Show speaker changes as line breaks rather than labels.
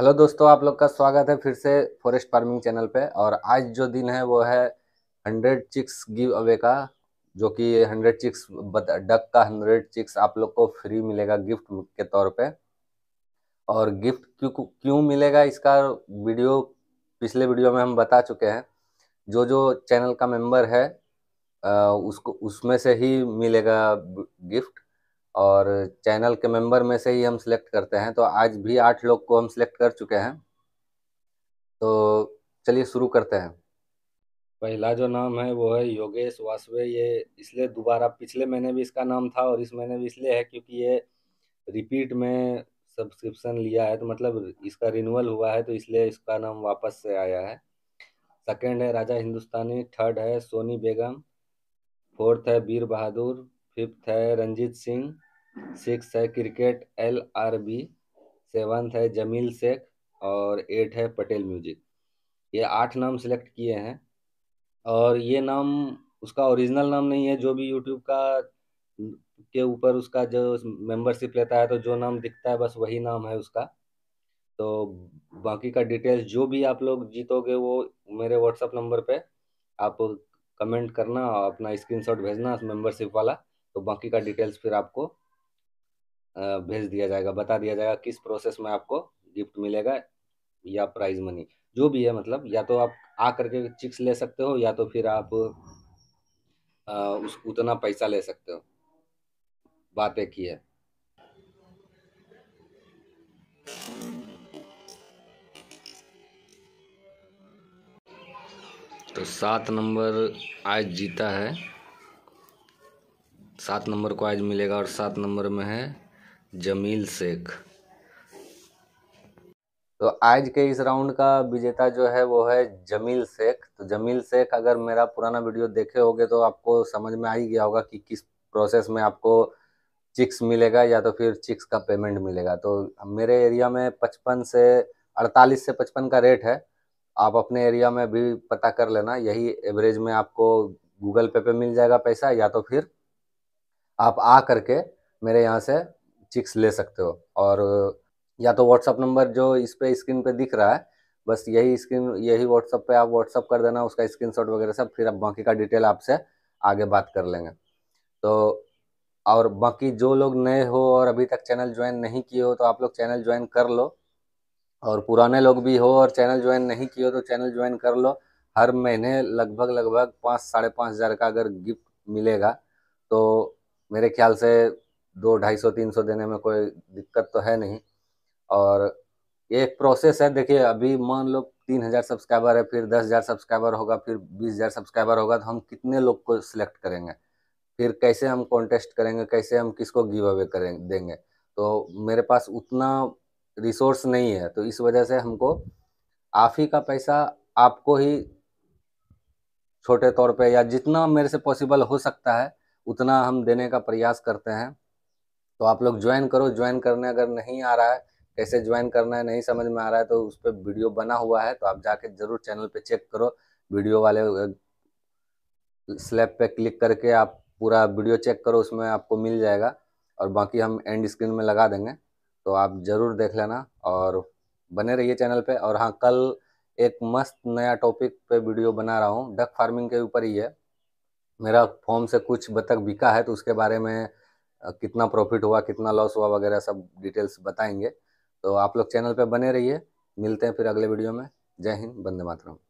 hello दोस्तों आप लोग का स्वागत है फिर से फॉरेस्ट फार्मिंग चैनल पे और आज जो दिन है वो है हंड्रेड चिक्स गिव अवे का जो कि हंड्रेड चिक्स डक का हंड्रेड चिक्स आप लोग को फ्री मिलेगा गिफ्ट के तौर पे और गिफ्ट क्यों क्यों मिलेगा इसका वीडियो पिछले वीडियो में हम बता चुके हैं जो जो चैनल का मेम्बर है उसको उसमें से ही मिलेगा गिफ्ट और चैनल के मेंबर में से ही हम सिलेक्ट करते हैं तो आज भी आठ लोग को हम सिलेक्ट कर चुके हैं तो चलिए शुरू करते हैं पहला जो नाम है वो है योगेश वासवे ये इसलिए दोबारा पिछले महीने भी इसका नाम था और इस महीने भी इसलिए है क्योंकि ये रिपीट में सब्सक्रिप्शन लिया है तो मतलब इसका रिन्यूअल हुआ है तो इसलिए इसका नाम वापस से आया है सेकेंड है राजा हिंदुस्तानी थर्ड है सोनी बेगम फोर्थ है वीर बहादुर फिफ्थ है रंजीत सिंह सिक्स है cricket L R B seventh है जमील शेख और एट है पटेल म्यूजिक ये आठ नाम सिलेक्ट किए हैं और ये नाम उसका ओरिजिनल नाम नहीं है जो भी यूट्यूब का के ऊपर उसका जो मेंबरशिप लेता है तो जो नाम दिखता है बस वही नाम है उसका तो बाकी का डिटेल्स जो भी आप लोग जीतोगे वो मेरे व्हाट्सअप नंबर पे आप कमेंट करना और अपना स्क्रीनशॉट भेजना मेंबरशिप वाला तो बाकी का डिटेल्स फिर आपको भेज दिया जाएगा बता दिया जाएगा किस प्रोसेस में आपको गिफ्ट मिलेगा या प्राइज मनी जो भी है मतलब या तो आप आ करके चिक्स ले सकते हो या तो फिर आप आ, उस उतना पैसा ले सकते हो बात एक ही है तो सात नंबर आज जीता है सात नंबर को आज मिलेगा और सात नंबर में है जमील शेख तो आज के इस राउंड का विजेता जो है वो है जमील शेख तो जमील शेख अगर मेरा पुराना वीडियो देखे होगे तो आपको समझ में आ ही गया होगा कि किस प्रोसेस में आपको चिक्स मिलेगा या तो फिर चिक्स का पेमेंट मिलेगा तो मेरे एरिया में पचपन से अड़तालीस से पचपन का रेट है आप अपने एरिया में भी पता कर लेना यही एवरेज में आपको गूगल पे पे मिल जाएगा पैसा या तो फिर आप आ करके मेरे यहाँ से चिक्स ले सकते हो और या तो व्हाट्सअप नंबर जो इस पर स्क्रीन पे दिख रहा है बस यही स्क्रीन यही व्हाट्सअप पे आप व्हाट्सअप कर देना उसका स्क्रीनशॉट वगैरह सब फिर आप बाकी का डिटेल आपसे आगे बात कर लेंगे तो और बाकी जो लोग नए हो और अभी तक चैनल ज्वाइन नहीं किए हो तो आप लोग चैनल ज्वाइन कर लो और पुराने लोग भी हो और चैनल ज्वाइन नहीं किए हो तो चैनल ज्वाइन कर लो हर महीने लगभग लगभग पाँच साढ़े पाँच हज़ार का अगर गिफ्ट मिलेगा तो मेरे ख्याल से दो ढाई सौ तीन सौ देने में कोई दिक्कत तो है नहीं और एक प्रोसेस है देखिए अभी मान लो तीन हज़ार सब्सक्राइबर है फिर दस हज़ार सब्सक्राइबर होगा फिर बीस हज़ार सब्सक्राइबर होगा तो हम कितने लोग को सिलेक्ट करेंगे फिर कैसे हम कॉन्टेस्ट करेंगे कैसे हम किसको गिव अवे करेंगे देंगे तो मेरे पास उतना रिसोर्स नहीं है तो इस वजह से हमको आप ही का पैसा आपको ही छोटे तौर पे या जितना मेरे से पॉसिबल हो सकता है उतना हम देने का प्रयास करते हैं तो आप लोग ज्वाइन करो ज्वाइन करने अगर नहीं आ रहा है कैसे ज्वाइन करना है नहीं समझ में आ रहा है तो उस पर वीडियो बना हुआ है तो आप जाके जरूर चैनल पे चेक करो वीडियो वाले स्लैब पे क्लिक करके आप पूरा वीडियो चेक करो उसमें आपको मिल जाएगा और बाकी हम एंड स्क्रीन में लगा देंगे तो आप ज़रूर देख लेना और बने रहिए चैनल पे और हाँ कल एक मस्त नया टॉपिक पे वीडियो बना रहा हूँ डक फार्मिंग के ऊपर ही है मेरा फॉर्म से कुछ बतख बिका है तो उसके बारे में कितना प्रॉफिट हुआ कितना लॉस हुआ वगैरह सब डिटेल्स बताएंगे तो आप लोग चैनल पर बने रहिए मिलते हैं फिर अगले वीडियो में जय हिंद बंदे मातरम